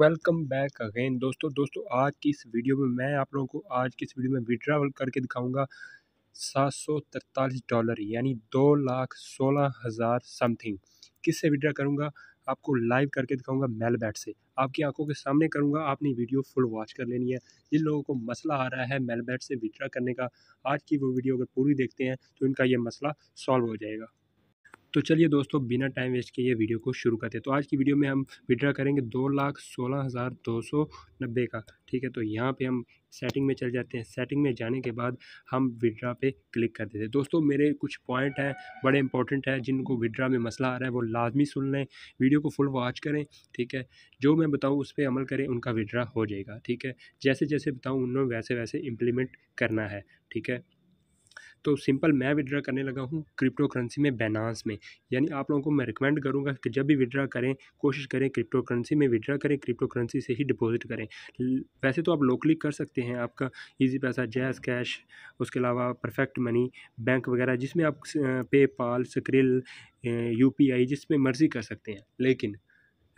welcome back again दोस्तों दोस्तों आज की इस वीडियो में मैं आप लोगों को आज की इस वीडियो में विड्रावल करके दिखाऊंगा सात सौ तरतालीस डॉलर यानी दो लाख सोलह हज़ार समथिंग किससे विड्रा करूंगा आपको लाइव करके दिखाऊंगा मेलबैट से आपकी आंखों के सामने करूंगा आपने वीडियो फुल वॉच कर लेनी है जिन लोगों को मसला आ रहा है मेलबैट से विड्रा करने का आज की वो वीडियो अगर पूरी देखते हैं तो इनका ये मसला सॉल्व हो जाएगा तो चलिए दोस्तों बिना टाइम वेस्ट किए ये वीडियो को शुरू करते हैं तो आज की वीडियो में हम विड्रा करेंगे दो लाख सोलह हज़ार दो सौ नब्बे का ठीक है तो यहाँ पे हम सेटिंग में चल जाते हैं सेटिंग में जाने के बाद हम विड्रा पे क्लिक कर देते हैं दोस्तों मेरे कुछ पॉइंट हैं बड़े इंपॉर्टेंट हैं जिनको विड्रा में मसला आ रहा है वो लाजमी सुन लें वीडियो को फुल वॉच करें ठीक है जो मैं बताऊँ उस पर अमल करें उनका विड्रा हो जाएगा ठीक है जैसे जैसे बताऊँ उन्होंने वैसे वैसे इम्प्लीमेंट करना है ठीक है तो सिंपल मैं विड्रा करने लगा हूँ क्रिप्टो करेंसी में बैनांस में यानी आप लोगों को मैं रिकमेंड करूँगा कि जब भी विड्रा करें कोशिश करें क्रिप्टो करेंसी में विड्रा करें क्रिप्टो करेंसी से ही डिपॉजिट करें वैसे तो आप लोकली कर सकते हैं आपका ईजी पैसा जैस कैश उसके अलावा परफेक्ट मनी बैंक वगैरह जिसमें आप पे पाल स्क्रिल यू जिसमें मर्ज़ी कर सकते हैं लेकिन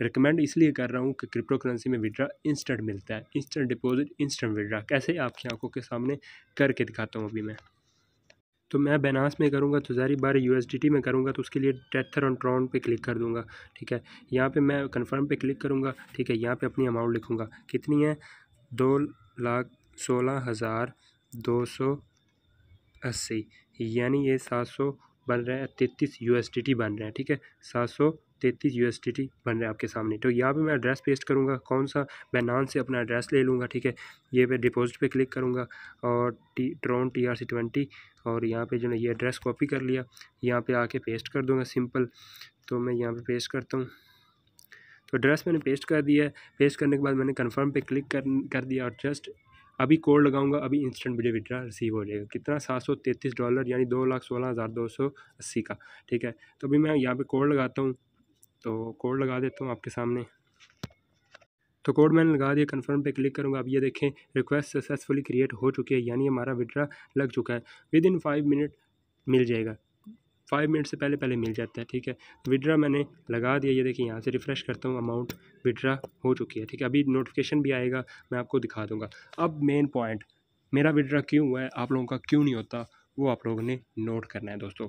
रिकमेंड इसलिए कर रहा हूँ कि क्रिप्टो करेंसी में विड्रा इंस्टेंट मिलता है इंस्टेंट डिपॉजिट इंस्टेंट विड्रा कैसे आपकी आंखों के सामने करके दिखाता हूँ अभी मैं तो मैं बेनास में करूँगा तो जारी बार यू में करूँगा तो उसके लिए डेथर ऑन ट्रॉन पर क्लिक कर दूँगा ठीक है यहाँ पर मैं कन्फर्म पर क्लिक करूँगा ठीक है यहाँ पर अपनी अमाउंट लिखूँगा कितनी है दो लाख सोलह हज़ार दो सौ अस्सी यानी ये सात सौ बन रहे हैं तैतीस यू बन रहे हैं ठीक है सात सौ तैंतीस यू बन रहा है आपके सामने तो यहाँ पर मैं एड्रेस पेस्ट करूँगा कौन सा मैं नान से अपना एड्रेस ले लूँगा ठीक है ये मैं डिपोजिट पर क्लिक करूँगा और T Tron T R C twenty और यहाँ पे जो है ये एड्रेस कॉपी कर लिया यहाँ पे आके पेस्ट कर दूँगा सिंपल तो मैं यहाँ पे पेस्ट करता हूँ तो एड्रेस मैंने पेस्ट कर दिया है पेस्ट करने के बाद मैंने कन्फर्म पे क्लिक कर कर दिया और जस्ट अभी कोड लगाऊंगा अभी इंस्टेंट मुझे विड्रा रिसीव हो जाएगा कितना सात सौ तैंतीस डॉलर यानी दो लाख सोलह हज़ार दो सौ अस्सी का ठीक है तो अभी मैं यहाँ पे कोड लगाता हूँ तो कोड लगा देता हूँ आपके सामने तो कोड मैंने लगा दिया कन्फर्म पे क्लिक करूँगा अब ये देखें रिक्वेस्ट सक्सेसफुली क्रिएट हो चुकी है यानी हमारा विड्रा लग चुका है विद इन फाइव मिनट मिल जाएगा फाइव मिनट से पहले पहले मिल जाता है ठीक है तो विड्रा मैंने लगा दिया ये देखिए यहाँ से रिफ़्रेश करता हूँ अमाउंट विड्रा हो चुकी है ठीक है अभी नोटिफिकेशन भी आएगा मैं आपको दिखा दूँगा अब मेन पॉइंट मेरा विड्रा क्यों हुआ है आप लोगों का क्यों नहीं होता वो आप लोगों ने नोट करना है दोस्तों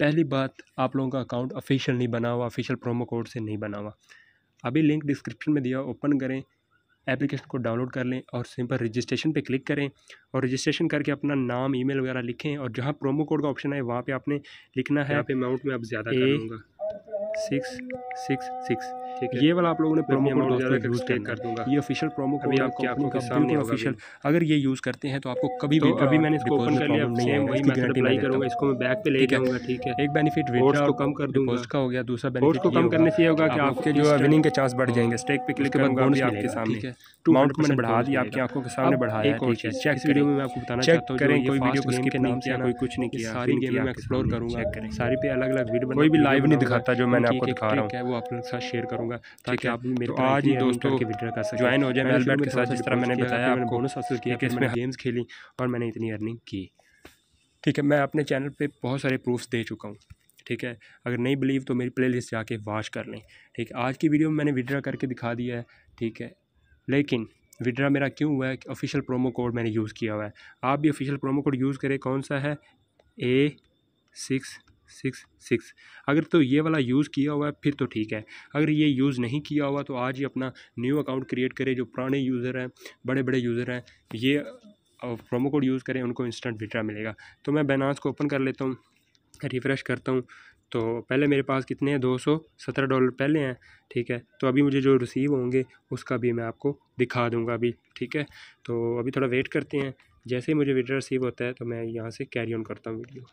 पहली बात आप लोगों का अकाउंट ऑफिशियल नहीं बना हुआ ऑफिशियल प्रोमो कोड से नहीं बना हुआ अभी लिंक डिस्क्रिप्शन में दिया ओपन करें एप्लीकेशन को डाउनलोड कर लें और सिंपल रजिस्ट्रेशन पे क्लिक करें और रजिस्ट्रेशन करके अपना नाम ईमेल वगैरह लिखें और जहाँ प्रोमो कोड का ऑप्शन है वहाँ पे आपने लिखना है यहाँ पे अमाउंट में आप ज़्यादा करूँगा सिक्स सिक्स सिक्स ये वाला आप लोगों ने प्रोमो कोड दोस्तों यूज़ कर दूंगा ये ऑफिशियल प्रोमो कोड है कंपनी का सामने ऑफिशियल अगर ये यूज़ करते हैं तो आपको कभी तो भी अभी मैंने इसको ओपन कर लिया सेम वही मेथड अप्लाई करूंगा इसको मैं बैक पे ले जाऊंगा ठीक है एक बेनिफिट विड्रॉ को कम कर दूंगा उसका हो गया दूसरा बेनिफिट को कम करने से ये होगा कि आपके जो विनिंग के चांस बढ़ जाएंगे स्टेक पे क्लिक करूंगा बोनस आपके सामने टू माउंट मैंने बढ़ा दिया आपकी आंखों के सामने बढ़ाया एक और चीज चेक वीडियो में मैं आपको बताना चाहता हूं करें कोई वीडियो किसी के नाम से कोई कुछ नहीं किया सारी गेम मैं एक्सप्लोर करूंगा सारी पे अलग अलग वीडियो कोई भी लाइव नहीं दिखाता जो मैं मैंने आपको दिखा रहा हूँ वो आपके साथ शेयर करूँगा ताकि आप मेरे तो आज ही दोस्तों के विड्रा का ज्वाइन हो जाए मैं अलबर्ट के साथ जिस तरह मैंने बताया मैंने बोनस हासिल किया कि इसमें गेम्स खेली और मैंने इतनी अर्निंग की ठीक है मैं अपने चैनल पर बहुत सारे प्रूफ्स दे चुका हूँ ठीक है अगर नहीं बिलीव तो मेरी प्लेलिस्ट जाके वॉच कर लें ठीक है आज की वीडियो में मैंने विड्रा करके दिखा दिया है ठीक है लेकिन विड्रा मेरा क्यों हुआ है ऑफिशियल प्रोमो कोड मैंने यूज़ किया हुआ है आप भी ऑफिशियल प्रोमो कोड यूज़ करें कौन सा है ए सिक्स सिक्स सिक्स अगर तो ये वाला यूज़ किया हुआ है फिर तो ठीक है अगर ये यूज़ नहीं किया हुआ तो आज ही अपना न्यू अकाउंट क्रिएट करें जो पुराने यूज़र हैं बड़े बड़े यूज़र हैं ये प्रोमो कोड यूज़ करें उनको इंस्टेंट विड्रा मिलेगा तो मैं बैनास को ओपन कर लेता हूँ रिफ़्रेश करता हूँ तो पहले मेरे पास कितने हैं दो सौ सत्रह डॉलर पहले हैं ठीक है तो अभी मुझे जो रिसीव होंगे उसका भी मैं आपको दिखा दूंगा अभी ठीक है तो अभी थोड़ा वेट करते हैं जैसे ही मुझे विड्रा रिसीव होता है तो मैं यहाँ से कैरी ऑन करता हूँ वीडियो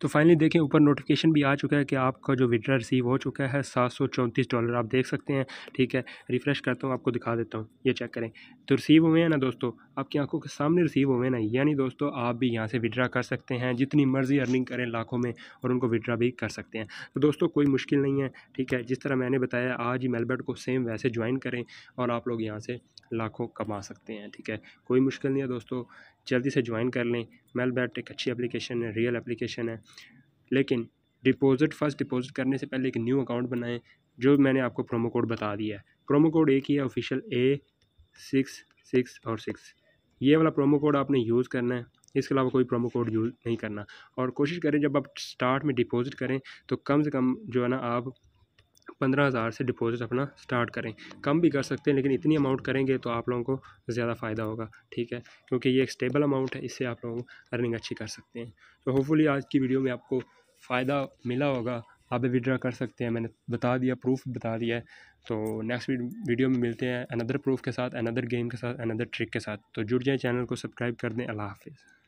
तो फाइनली देखें ऊपर नोटिफिकेशन भी आ चुका है कि आपका जो विड्रा रिसीव हो चुका है सात सौ चौंतीस डॉलर आप देख सकते हैं ठीक है रिफ़्रेश करता हूँ आपको दिखा देता हूँ ये चेक करें तो रिसीव हुए हैं ना दोस्तों आपकी आंखों के सामने रिसीव हुए ना यानी दोस्तों आप भी यहाँ से विड्रा कर सकते हैं जितनी मर्ज़ी अर्निंग करें लाखों में और उनको विड्रा भी कर सकते हैं तो दोस्तों कोई मुश्किल नहीं है ठीक है जिस तरह मैंने बताया आज ही मेलबर्ट को सेम वैसे ज्वाइन करें और आप लोग यहाँ से लाखों कमा सकते हैं ठीक है कोई मुश्किल नहीं है दोस्तों जल्दी से ज्वाइन कर लें मेल बैट एक अच्छी एप्लीकेशन है रियल एप्लीकेशन है लेकिन डिपॉजिट फर्स्ट डिपॉजिट करने से पहले एक न्यू अकाउंट बनाएं जो मैंने आपको प्रोमो कोड बता दिया है प्रोमो कोड एक ही है ऑफिशियल ए सिक्स सिक्स और सिक्स ये वाला प्रोमो कोड आपने यूज़ करना है इसके अलावा कोई प्रोमो कोड यूज़ नहीं करना और कोशिश करें जब आप स्टार्ट में डिपॉजिट करें तो कम से कम जो है ना आप पंद्रह हज़ार से डिपॉजिट अपना स्टार्ट करें कम भी कर सकते हैं लेकिन इतनी अमाउंट करेंगे तो आप लोगों को ज़्यादा फ़ायदा होगा ठीक है क्योंकि ये एक स्टेबल अमाउंट है इससे आप लोग अर्निंग अच्छी कर सकते हैं तो होपफुली आज की वीडियो में आपको फ़ायदा मिला होगा आप भी विड्रा कर सकते हैं मैंने बता दिया प्रूफ बता दिया है तो नेक्स्ट वीडियो में मिलते हैं अनदर प्रूफ के साथ अनदर गेम के साथ अनदर ट्रिक के साथ तो जुड़ जाएँ चैनल को सब्सक्राइब कर दें अल्लाह हाफिज़